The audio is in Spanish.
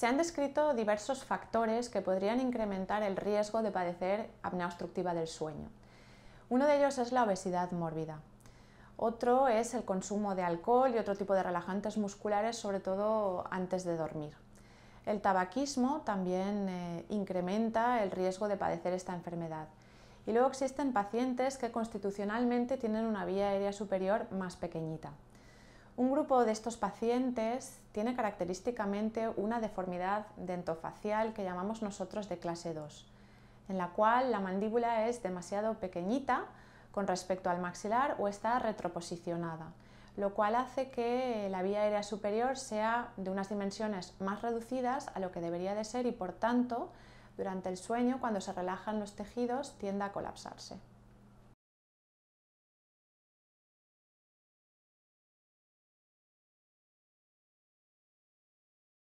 Se han descrito diversos factores que podrían incrementar el riesgo de padecer apnea obstructiva del sueño. Uno de ellos es la obesidad mórbida. Otro es el consumo de alcohol y otro tipo de relajantes musculares, sobre todo antes de dormir. El tabaquismo también eh, incrementa el riesgo de padecer esta enfermedad. Y luego existen pacientes que constitucionalmente tienen una vía aérea superior más pequeñita. Un grupo de estos pacientes tiene característicamente una deformidad dentofacial que llamamos nosotros de clase 2, en la cual la mandíbula es demasiado pequeñita con respecto al maxilar o está retroposicionada, lo cual hace que la vía aérea superior sea de unas dimensiones más reducidas a lo que debería de ser y por tanto durante el sueño, cuando se relajan los tejidos, tiende a colapsarse.